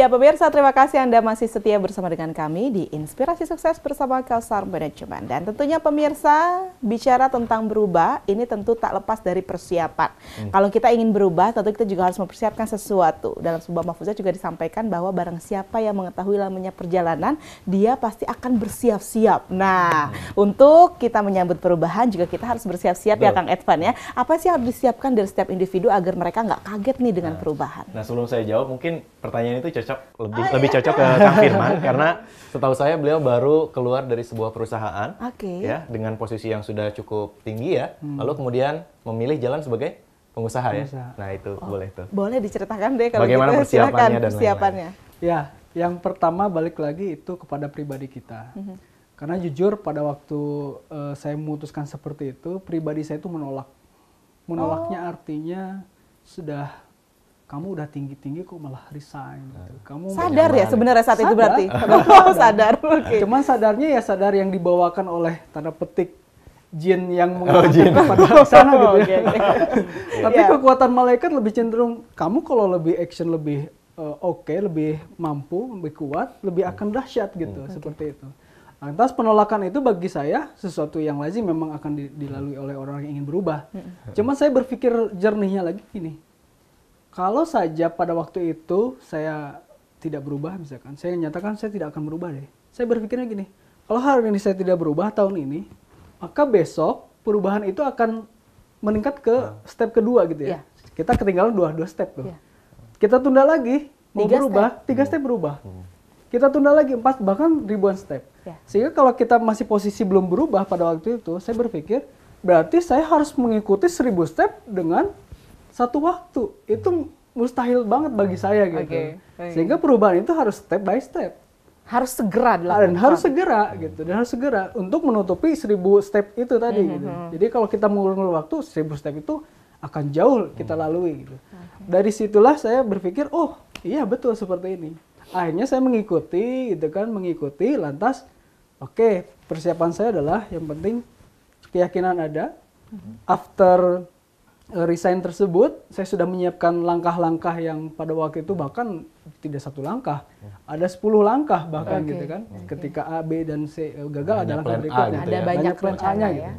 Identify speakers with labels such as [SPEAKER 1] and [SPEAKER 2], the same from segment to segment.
[SPEAKER 1] Ya pemirsa terima kasih Anda masih setia bersama dengan kami di Inspirasi Sukses bersama Kalsar Management. Dan tentunya pemirsa bicara tentang berubah ini tentu tak lepas dari persiapan. Hmm. Kalau kita ingin berubah tentu kita juga harus mempersiapkan sesuatu. Dalam sebuah mafuzah juga disampaikan bahwa barang siapa yang mengetahui lamanya perjalanan dia pasti akan bersiap-siap. Nah hmm. untuk kita menyambut perubahan juga kita harus bersiap-siap ya Kang Edvan ya. Apa sih yang harus disiapkan dari setiap individu agar mereka nggak kaget nih dengan nah, perubahan?
[SPEAKER 2] Nah sebelum saya jawab mungkin pertanyaan itu cocok cocok lebih ah, lebih iya. cocok ke Kang Firman karena setahu saya beliau baru keluar dari sebuah perusahaan
[SPEAKER 1] okay. ya
[SPEAKER 2] dengan posisi yang sudah cukup tinggi ya. Hmm. Lalu kemudian memilih jalan sebagai pengusaha, ya. pengusaha. ya. Nah, itu oh, boleh tuh.
[SPEAKER 1] Boleh diceritakan deh
[SPEAKER 2] kalau Bagaimana gitu. persiapannya dan persiapannya.
[SPEAKER 3] Ya, yang pertama balik lagi itu kepada pribadi kita. -hmm. Karena jujur pada waktu uh, saya memutuskan seperti itu, pribadi saya itu menolak. Menolaknya oh. artinya sudah kamu udah tinggi-tinggi kok malah resign gitu. Nah. Ya kamu sadar ya sebenarnya saat sadar, itu berarti. Sadar. sadar. sadar. Okay. Nah, cuman sadarnya ya sadar yang dibawakan oleh tanda petik jin yang mengatakan oh, kepada di sana gitu. Ya. Tapi yeah. kekuatan malaikat lebih cenderung kamu kalau lebih action lebih uh, oke, okay, lebih mampu, lebih kuat, lebih akan dahsyat gitu, okay. Hmm. seperti itu. Lantas penolakan itu bagi saya sesuatu yang lazim memang akan dilalui oleh orang yang ingin berubah. Hmm. Cuman saya berpikir jernihnya lagi gini. Kalau saja pada waktu itu saya tidak berubah misalkan, saya nyatakan saya tidak akan berubah deh. Saya berpikirnya gini, kalau hari ini saya tidak berubah tahun ini, maka besok perubahan itu akan meningkat ke nah. step kedua gitu ya. Yeah. Kita ketinggalan dua dua step tuh. Yeah. Kita tunda lagi mau tiga berubah, step. tiga step hmm. berubah. Hmm. Kita tunda lagi empat bahkan ribuan step. Yeah. Sehingga kalau kita masih posisi belum berubah pada waktu itu, saya berpikir berarti saya harus mengikuti seribu step dengan satu waktu itu mustahil banget bagi saya gitu. Okay. Sehingga perubahan itu harus step by step. Harus segera dilakukan. Dan harus segera gitu. Dan harus segera untuk menutupi seribu step itu tadi -hmm. gitu. Mhm. Jadi kalau kita mengulur waktu seribu step itu akan jauh kita lalui gitu. Okay. Dari situlah saya berpikir, oh iya betul seperti ini. Akhirnya saya mengikuti gitu kan, mengikuti lantas oke okay, persiapan saya adalah yang penting keyakinan ada. Mhm. After Eh, resign tersebut, saya sudah menyiapkan langkah-langkah yang pada waktu itu bahkan tidak satu langkah, ada 10 langkah bahkan okay. gitu kan. Okay. Ketika A, B dan C eh, gagal ada langkah berikutnya. Gitu ya. ada ya. banyak, banyak gitu. ya. gitu.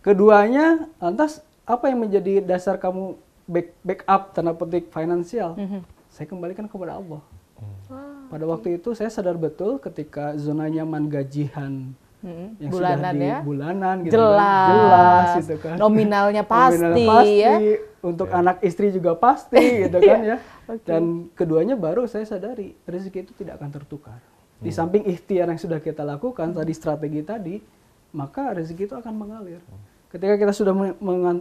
[SPEAKER 3] Keduanya lantas apa yang menjadi dasar kamu back backup tanda petik finansial? Mm -hmm. Saya kembalikan kepada Allah. Wow, hmm. oh, Pada okay. waktu itu saya sadar betul ketika zona nyaman gajihan. Hmm, yang bulanan sudah ya. bulanan gitu kan. jelas, jelas gitu kan. Nominalnya pasti, Nominalnya pasti ya. Untuk ya. anak istri juga pasti gitu kan iya. ya. Okay. Dan keduanya baru saya sadari rezeki itu tidak akan tertukar. Hmm. Di samping ikhtiar yang sudah kita lakukan tadi strategi tadi, maka rezeki itu akan mengalir. Hmm. Ketika kita sudah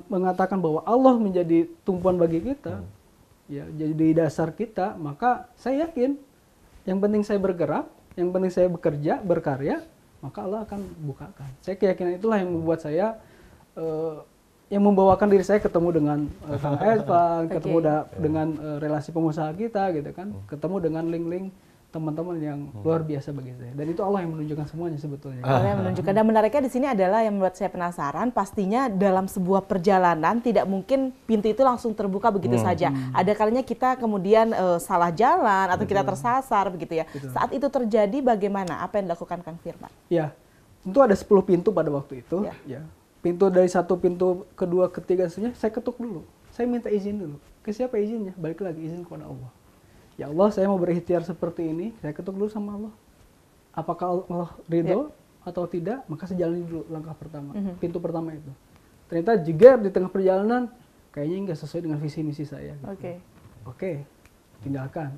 [SPEAKER 3] mengatakan bahwa Allah menjadi tumpuan bagi kita, hmm. ya jadi dasar kita, maka saya yakin yang penting saya bergerak, yang penting saya bekerja, berkarya, maka Allah akan bukakan. Saya keyakinan itulah yang membuat saya uh, yang membawakan diri saya ketemu dengan uh, Kang ketemu okay. ketemu da, dengan uh, relasi pengusaha kita gitu kan, hmm. ketemu dengan link-link teman-teman yang hmm. luar biasa bagi saya. Dan itu Allah yang menunjukkan semuanya sebetulnya. Allah yang ah. menunjukkan. Dan
[SPEAKER 1] menariknya di sini adalah yang membuat saya penasaran, pastinya dalam sebuah perjalanan tidak mungkin pintu itu langsung terbuka begitu hmm. saja. Hmm. Ada kalanya kita kemudian uh, salah jalan atau kita tersasar begitu ya. Betul. Saat itu terjadi bagaimana? Apa yang dilakukan Kang Firman?
[SPEAKER 3] Ya, tentu ada 10 pintu pada waktu itu. Ya. ya. Pintu dari satu pintu, kedua, ketiga, seterusnya, saya ketuk dulu. Saya minta izin dulu. Ke siapa izinnya? Balik lagi izin kepada Allah ya Allah saya mau berikhtiar seperti ini saya ketuk dulu sama Allah apakah Allah ridho yeah. atau tidak maka sejalan dulu langkah pertama mm -hmm. pintu pertama itu ternyata juga di tengah perjalanan kayaknya nggak sesuai dengan visi misi saya oke gitu. oke okay. okay, tinggalkan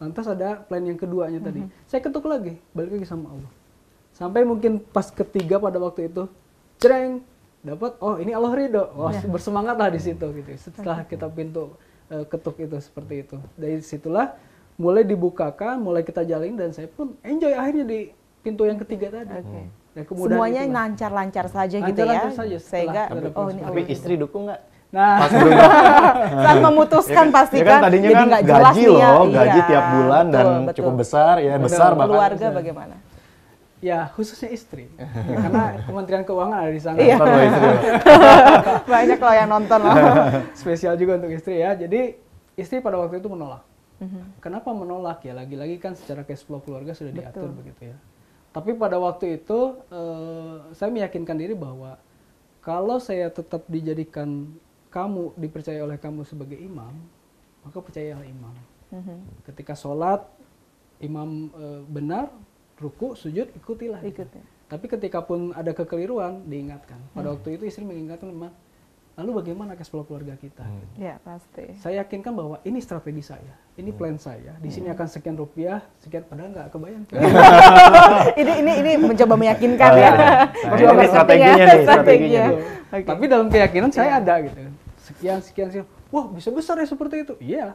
[SPEAKER 3] lantas ada plan yang keduanya mm -hmm. tadi mhm. saya ketuk lagi balik lagi sama Allah sampai mungkin pas ketiga pada waktu itu cereng dapat oh ini Allah ridho oh, yeah. bersemangat lah di situ gitu setelah kita pintu Eh, ketuk itu seperti itu. Dari situlah mulai dibukakan, mulai kita jalin dan saya pun enjoy akhirnya di
[SPEAKER 1] pintu yang ketiga tadi. Okay. Nah, Semuanya gitu ya, lancar-lancar saja lancar gitu ya. Lancar saja. Sehingga tapi, oh, ini tapi istri dukung nggak?
[SPEAKER 2] Nah, pas saat nah. memutuskan pastikan ya, kan, ya kan, kan tadinya jadi kan gaji jelas ya. loh, ya. gaji iya. tiap bulan dan betul. cukup besar ya, besar bahkan. Keluarga
[SPEAKER 1] bagaimana?
[SPEAKER 3] Ya, khususnya istri. karena Kementerian Keuangan ada di sana. Iya. Banyak loh yang nonton loh. Spesial juga untuk istri ya. Jadi istri pada waktu itu menolak. Mm-hmm. Kenapa menolak ya? Lagi-lagi kan secara cash flow keluarga sudah Betul. diatur begitu ya. Tapi pada waktu itu uh, saya meyakinkan diri bahwa kalau saya tetap dijadikan kamu dipercaya oleh kamu sebagai imam, maka percayalah imam. Mm-hmm. Ketika sholat imam eh, benar, ruku sujud ikutilah Ikut, ya. tapi ketika pun ada kekeliruan diingatkan pada hmm. waktu itu istri mengingatkan memang lalu bagaimana cash keluarga kita hmm.
[SPEAKER 1] ya pasti
[SPEAKER 3] saya yakinkan bahwa ini strategi saya ini hmm. plan saya di sini hmm. akan sekian rupiah sekian padahal nggak kebayang ini ini ini
[SPEAKER 1] mencoba meyakinkan oh, ya, ya.
[SPEAKER 3] Nah, strateginya nih strateginya okay. tapi dalam keyakinan saya iya. ada gitu sekian sekian sekian wah bisa besar ya seperti itu iya yeah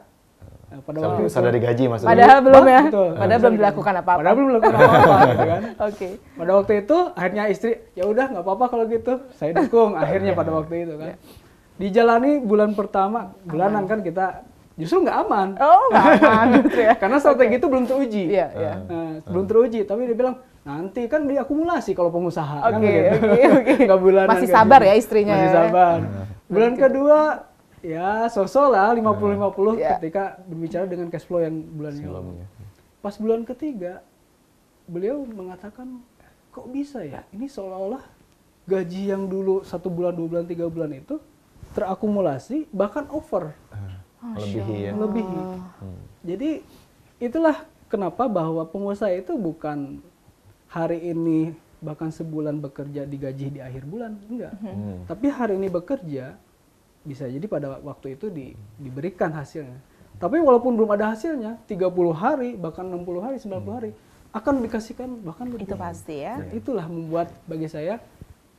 [SPEAKER 3] Eh, pada
[SPEAKER 2] waktu itu. Sadar digaji maksudnya. Padahal belum ya. Betul. Padahal belum dilakukan
[SPEAKER 3] apa-apa. Padahal belum dilakukan
[SPEAKER 2] apa-apa gitu kan.
[SPEAKER 3] Oke. Pada waktu itu akhirnya istri ya udah nggak apa-apa kalau gitu. Saya dukung akhirnya iya. pada waktu itu kan. Iya. Dijalani bulan pertama, bulanan kan kita justru nggak aman. Oh, nggak aman gitu ya. Karena strategi itu belum teruji. Iya, ah. iya. Eh, belum teruji, tapi dia bilang nanti kan diakumulasi kalau pengusaha. Kan gitu. Oke, oke, oke. Masih kan sabar ya istrinya. Masih ya. sabar. Bulan kedua ya so-so lah 50-50 yeah. Iya. ketika berbicara dengan cash flow yang bulan sebelumnya. Pas bulan ketiga beliau mengatakan kok bisa ya ini seolah-olah gaji yang dulu satu bulan dua bulan tiga bulan itu terakumulasi bahkan over ah, lebih, ya hmm. jadi itulah kenapa bahwa pengusaha itu bukan hari ini bahkan sebulan bekerja digaji di akhir bulan enggak hmm. tapi hari ini bekerja bisa jadi pada waktu itu di, diberikan hasilnya. Tapi walaupun belum ada hasilnya, 30 hari, bahkan 60 hari, 90 puluh hmm. hari, akan dikasihkan bahkan lebih. Itu pasti ya. itulah membuat bagi saya,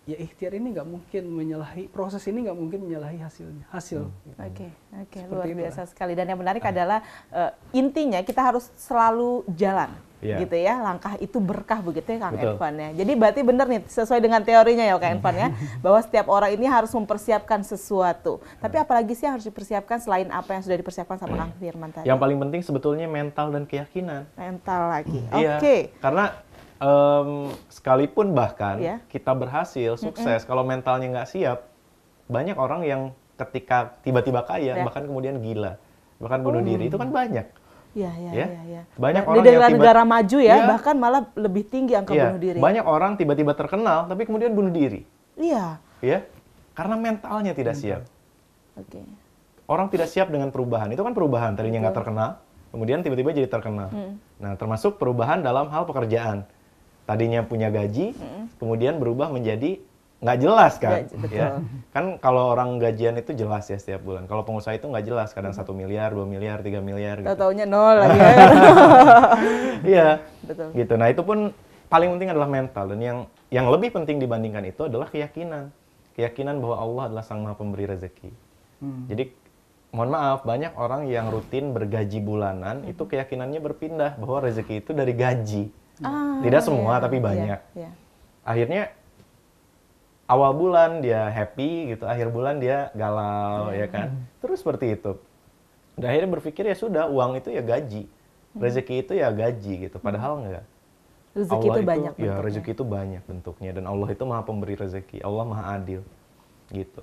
[SPEAKER 3] ya ikhtiar ini nggak mungkin menyalahi,
[SPEAKER 1] proses ini nggak mungkin menyalahi hasilnya, hasil. Hmm. Oke, oke, okay. okay. luar biasa sekali. Dan yang menarik ah. adalah uh, intinya kita harus selalu jalan yeah. gitu ya langkah itu berkah begitu ya Kang Evan ya jadi berarti benar nih sesuai dengan teorinya ya Kang Evan ya bahwa setiap orang ini harus mempersiapkan sesuatu tapi apalagi sih harus dipersiapkan selain apa yang sudah dipersiapkan sama Kang Firman tadi yang
[SPEAKER 2] paling penting sebetulnya mental dan keyakinan
[SPEAKER 1] mental lagi iya, oke okay.
[SPEAKER 2] yeah, karena um, sekalipun bahkan yeah. kita berhasil sukses mm -hmm. kalau mentalnya nggak siap banyak orang yang ketika tiba-tiba kaya yeah. bahkan kemudian gila bahkan bunuh oh. diri itu kan banyak Iya, iya, Ya. Ya, ya. Banyak orang di negara, tiba, negara maju ya, ya, bahkan
[SPEAKER 1] malah lebih tinggi angka ya. bunuh diri. Banyak
[SPEAKER 2] orang tiba-tiba terkenal tapi kemudian bunuh diri. Iya. Iya. Karena mentalnya tidak siap. Oke. Okay. Orang tidak siap dengan perubahan. Itu kan perubahan tadinya nggak terkenal, kemudian tiba-tiba jadi terkenal. Hmm. Nah, termasuk perubahan dalam hal pekerjaan. Tadinya punya gaji, hmm. kemudian berubah menjadi nggak jelas kan ya kan kalau orang gajian itu jelas ya setiap bulan kalau pengusaha itu nggak jelas kadang hmm. satu miliar dua miliar tiga miliar gitu
[SPEAKER 1] taunya nol lagi ya
[SPEAKER 2] iya. betul gitu nah itu pun paling penting adalah mental dan yang yang lebih penting dibandingkan itu adalah keyakinan keyakinan bahwa Allah adalah sang maha pemberi rezeki hmm. jadi mohon maaf banyak orang yang rutin bergaji bulanan hmm. itu keyakinannya berpindah bahwa rezeki itu dari gaji ah, tidak semua iya, tapi banyak iya, iya. akhirnya awal bulan dia happy gitu, akhir bulan dia galau ya hmm. ya kan. Terus seperti itu. Dan akhirnya berpikir ya sudah uang itu ya gaji. Hmm. Rezeki itu ya gaji gitu. Padahal hmm. enggak. Rezeki Allah itu banyak ya, bentuknya. Ya, rezeki itu banyak bentuknya dan Allah itu Maha pemberi rezeki. Allah Maha adil. Gitu.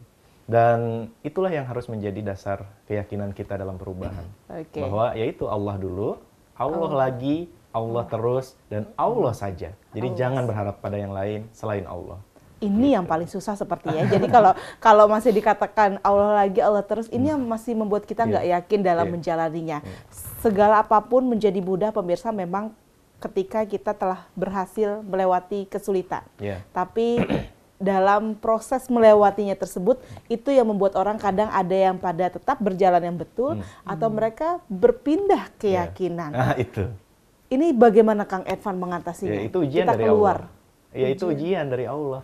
[SPEAKER 2] Dan itulah yang harus menjadi dasar keyakinan kita dalam perubahan. Okay. Bahwa yaitu Allah dulu, Allah, Allah. lagi, Allah terus dan Allah hmm. saja. Jadi Allah. jangan berharap pada yang lain selain Allah
[SPEAKER 1] ini yang paling susah seperti ya. Jadi kalau kalau masih dikatakan Allah lagi Allah terus ini yang hmm. masih membuat kita nggak yeah. yakin dalam yeah. menjalaninya. Iya. Segala apapun menjadi mudah pemirsa memang ketika kita telah berhasil melewati kesulitan. Yeah. Tapi dalam proses melewatinya tersebut hmm. itu yang membuat orang kadang ada yang pada tetap berjalan yang betul hmm. atau mereka berpindah iya. keyakinan. Yeah. Ah, itu. Ini bagaimana Kang Evan mengatasinya? Ya, itu ujian kita dari keluar. Allah.
[SPEAKER 2] Ya itu ujian dari Allah.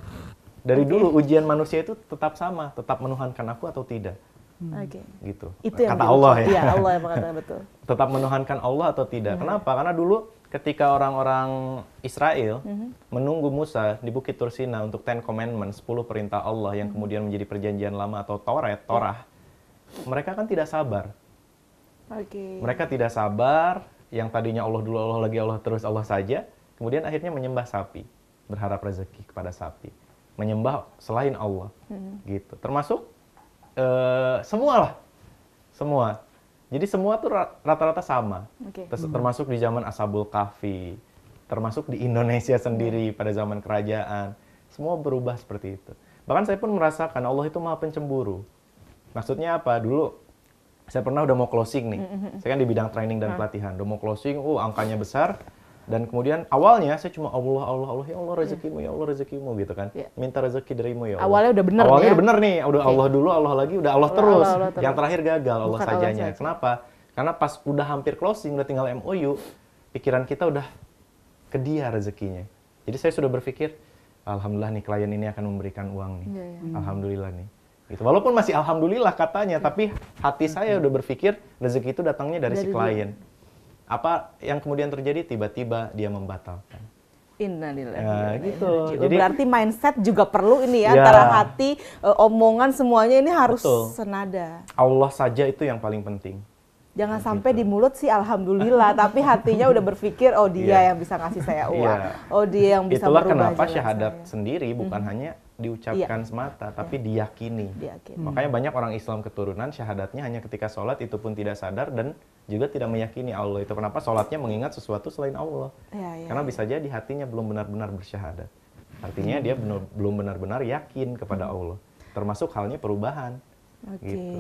[SPEAKER 2] Dari okay. dulu ujian manusia itu tetap sama, tetap menuhankan aku atau tidak. Hmm. Oke. Okay. Gitu. Itu yang kata Allah ya. Iya, Allah yang mengatakan betul. tetap menuhankan Allah atau tidak. Hmm. Kenapa? Karena dulu ketika orang-orang Israel hmm. menunggu Musa di Bukit Tursina untuk Ten Commandments, 10 perintah Allah yang hmm. kemudian menjadi perjanjian lama atau Taurat, ya. Torah, hmm. mereka kan tidak sabar. Oke. Okay. Mereka tidak sabar, yang tadinya Allah dulu Allah lagi Allah terus Allah saja, kemudian akhirnya menyembah sapi, berharap rezeki kepada sapi menyembah selain Allah hmm. gitu termasuk e, eh, semua lah semua jadi semua tuh rata-rata sama
[SPEAKER 3] okay. Hmm. termasuk
[SPEAKER 2] di zaman asabul kahfi termasuk di Indonesia hmm. sendiri pada zaman kerajaan semua berubah seperti itu bahkan saya pun merasakan Allah itu maha pencemburu maksudnya apa dulu saya pernah udah mau closing nih hmm, saya kan di bidang training dan pelatihan udah mau closing uh angkanya besar dan kemudian awalnya saya cuma Allah Allah Allah ya Allah rezekimu ya Allah rezekimu gitu kan. ya. Minta rezeki darimu ya Allah. Awalnya udah bener Awalnya ya? udah bener nih, udah okay. Allah dulu, Allah lagi, udah Allah, Allah, terus. Allah, Allah terus. Yang terakhir gagal Allah saja sajanya. Allah Kenapa? Karena pas udah hampir closing, udah tinggal MOU, pikiran kita udah ke dia rezekinya. Jadi saya sudah berpikir, alhamdulillah nih klien ini akan memberikan uang nih. ya, ya. Alhamdulillah nih gitu. Walaupun masih alhamdulillah katanya, iya. tapi hati saya udah berpikir rezeki itu datangnya dari, dari si klien. Dia. Apa yang kemudian terjadi? Tiba-tiba dia membatalkan.
[SPEAKER 1] Innalillahi. Ya, gitu. Jadi berarti mindset juga perlu ini ya, ya antara hati, e, omongan semuanya ini harus betul. senada.
[SPEAKER 2] Allah saja itu yang paling penting.
[SPEAKER 1] Jangan gitu. sampai di mulut sih alhamdulillah, tapi hatinya udah berpikir oh dia yeah. yang bisa ngasih saya uang. Yeah. Oh dia yang bisa Itulah kenapa syahadat
[SPEAKER 2] saya. sendiri bukan mm -hmm. hanya diucapkan ya. semata, iya. tapi ya. diyakini. diyakini. Makanya hmm. banyak orang Islam keturunan syahadatnya hanya ketika sholat itu pun tidak sadar dan juga tidak meyakini Allah itu. Kenapa sholatnya mengingat sesuatu selain Allah? Ya, ya, Karena iya. bisa jadi hatinya belum benar-benar bersyahadat. Artinya hmm. dia benar, belum benar-benar yakin kepada hmm. Allah. Termasuk halnya perubahan.
[SPEAKER 1] Oke, okay. gitu.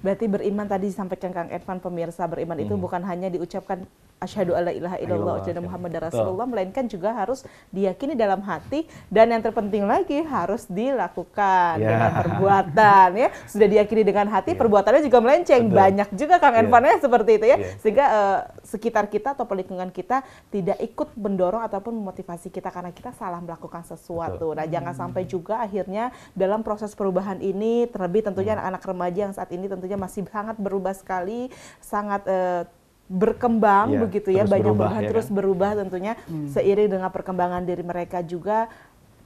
[SPEAKER 1] berarti beriman tadi disampaikan Kang Edvan pemirsa beriman hmm. itu bukan hanya diucapkan asyhadu alla ilaha illallah wa Muhammad Rasulullah melainkan juga harus diyakini dalam hati dan yang terpenting lagi harus dilakukan yeah. dengan perbuatan ya sudah diyakini dengan hati yeah. perbuatannya juga melenceng Betul. banyak juga Kang yeah. Envan ya seperti itu ya yeah. sehingga uh, sekitar kita atau lingkungan kita tidak ikut mendorong ataupun memotivasi kita karena kita salah melakukan sesuatu Betul. nah jangan sampai juga akhirnya dalam proses perubahan ini terlebih tentunya hmm. anak-anak yeah. remaja yang saat ini tentunya masih sangat berubah sekali sangat uh, berkembang yeah, begitu ya banyak berubah, berubah ya, terus kan? berubah tentunya hmm. seiring dengan perkembangan diri mereka juga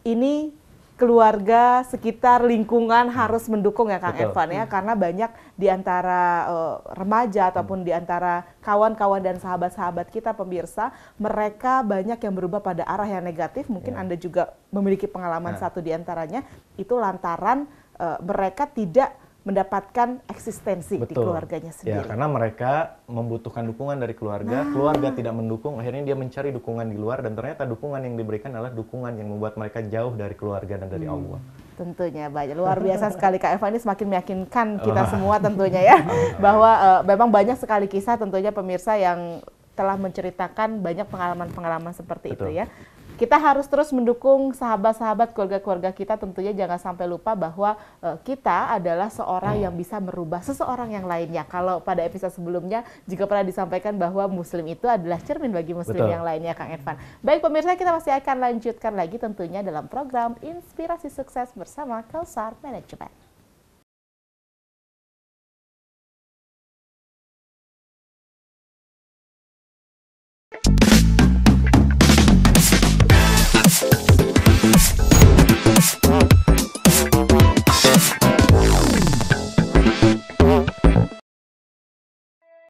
[SPEAKER 1] ini keluarga sekitar lingkungan hmm. harus mendukung ya Kang Evan ya hmm. karena banyak di antara uh, remaja hmm. ataupun di antara kawan-kawan dan sahabat-sahabat kita pemirsa mereka banyak yang berubah pada arah yang negatif mungkin yeah. Anda juga memiliki pengalaman yeah. satu di antaranya itu lantaran uh, mereka tidak mendapatkan eksistensi Betul. di keluarganya ya, sendiri. Ya,
[SPEAKER 2] karena mereka membutuhkan dukungan dari keluarga, nah. keluarga tidak mendukung, akhirnya dia mencari dukungan di luar dan ternyata dukungan yang diberikan adalah dukungan yang membuat mereka jauh dari keluarga dan dari hmm. Allah.
[SPEAKER 1] Tentunya banyak luar biasa sekali Kak Eva ini semakin meyakinkan kita oh. semua tentunya ya bahwa uh, memang banyak sekali kisah tentunya pemirsa yang telah menceritakan banyak pengalaman-pengalaman seperti Betul. itu ya kita harus terus mendukung sahabat-sahabat keluarga-keluarga kita tentunya jangan sampai lupa bahwa uh, kita adalah seorang yang bisa merubah seseorang yang lainnya. Kalau pada episode sebelumnya juga pernah disampaikan bahwa muslim itu adalah cermin bagi muslim Betul. yang lainnya Kang Irfan. Baik pemirsa kita masih akan lanjutkan lagi tentunya dalam program Inspirasi Sukses bersama Kelsar Management.